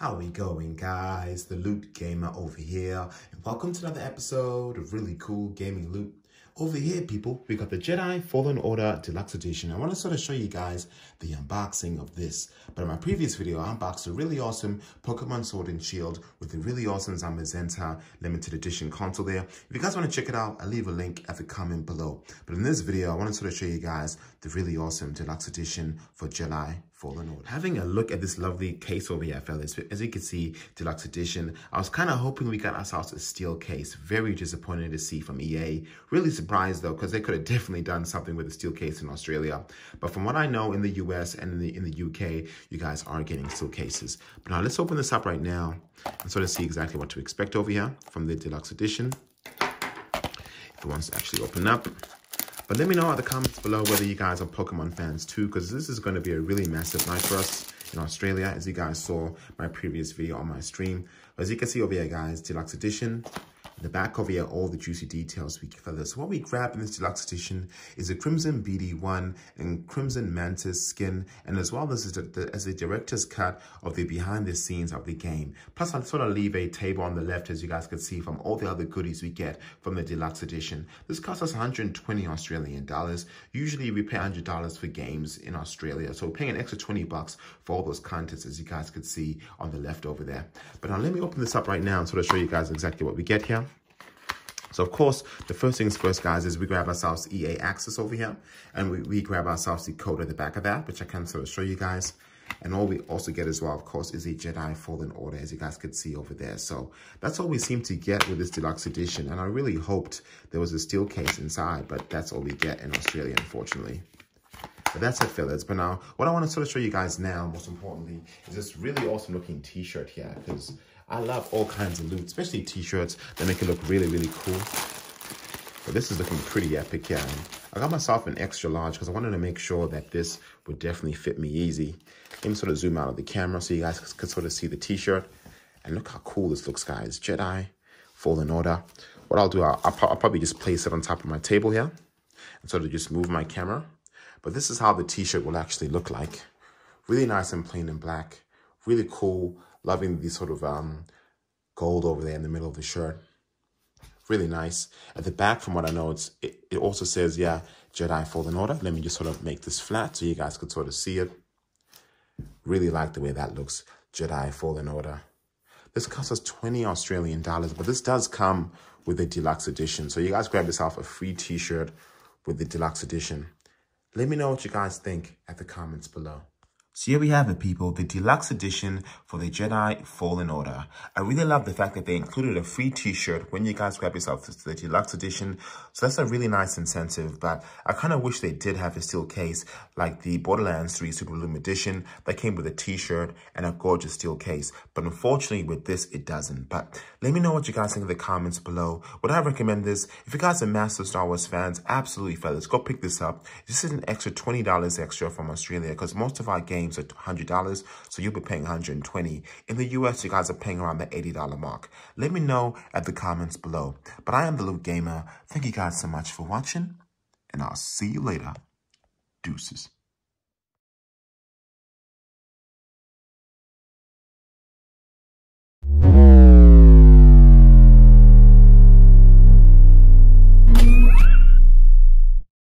How we going guys? The Loot Gamer over here and welcome to another episode of Really Cool Gaming Loot. Over here people, we got the Jedi Fallen Order Deluxe Edition. I want to sort of show you guys the unboxing of this. But in my previous video, I unboxed a really awesome Pokemon Sword and Shield with a really awesome Zamazenta limited edition console there. If you guys want to check it out, I'll leave a link at the comment below. But in this video, I want to sort of show you guys the really awesome Deluxe Edition for Jedi Fallen Order. Having a look at this lovely case over here, fellas, as you can see, deluxe edition, I was kind of hoping we got ourselves a steel case. Very disappointed to see from EA. Really surprised though, because they could have definitely done something with a steel case in Australia. But from what I know in the US and in the, in the UK, you guys are getting steel cases. But now let's open this up right now and sort of see exactly what to expect over here from the deluxe edition. If it wants to actually open up. But let me know in the comments below whether you guys are Pokemon fans too, because this is going to be a really massive night for us in Australia, as you guys saw my previous video on my stream. As you can see over here, guys, Deluxe Edition, in the back of here, all the juicy details we cover. So what we grab in this deluxe edition is a Crimson BD1 and Crimson Mantis skin, and as well as the, the, as the director's cut of the behind the scenes of the game. Plus, i will sort of leave a table on the left, as you guys can see, from all the other goodies we get from the deluxe edition. This costs us 120 Australian dollars. Usually, we pay 100 dollars for games in Australia, so we're paying an extra 20 bucks for all those contents, as you guys could see on the left over there. But now let me open this up right now and sort of show you guys exactly what we get here. So of course, the first things first, guys, is we grab ourselves EA access over here, and we, we grab ourselves the code at the back of that, which I can sort of show you guys. And all we also get as well, of course, is a Jedi Fallen Order, as you guys could see over there. So that's all we seem to get with this deluxe edition. And I really hoped there was a steel case inside, but that's all we get in Australia, unfortunately. But that's it, fellas. But now, what I want to sort of show you guys now, most importantly, is this really awesome looking t-shirt here. Because I love all kinds of loot, especially t-shirts that make it look really, really cool. But this is looking pretty epic, yeah. I got myself an extra large because I wanted to make sure that this would definitely fit me easy. Let me sort of zoom out of the camera so you guys can sort of see the t-shirt. And look how cool this looks, guys. Jedi, Fallen Order. What I'll do, I'll, I'll, I'll probably just place it on top of my table here and sort of just move my camera. But this is how the t-shirt will actually look like. Really nice and plain and black. Really cool Loving this sort of um, gold over there in the middle of the shirt. Really nice. At the back, from what I know, it's it, it also says, yeah, Jedi Fallen Order. Let me just sort of make this flat so you guys could sort of see it. Really like the way that looks. Jedi Fallen Order. This costs us 20 Australian dollars, but this does come with the deluxe edition. So you guys grab yourself a free t-shirt with the deluxe edition. Let me know what you guys think at the comments below. So here we have it, people, the deluxe edition for the Jedi Fallen Order. I really love the fact that they included a free t-shirt when you guys grab yourself the, the deluxe edition. So that's a really nice incentive, but I kind of wish they did have a steel case like the Borderlands 3 Super Bloom Edition that came with a t-shirt and a gorgeous steel case. But unfortunately with this, it doesn't. But let me know what you guys think in the comments below. Would I recommend this? If you guys are massive Star Wars fans, absolutely fellas, go pick this up. This is an extra $20 extra from Australia because most of our games games are $100, so you'll be paying $120. In the US, you guys are paying around the $80 mark. Let me know at the comments below. But I am The Loot Gamer. Thank you guys so much for watching, and I'll see you later. Deuces.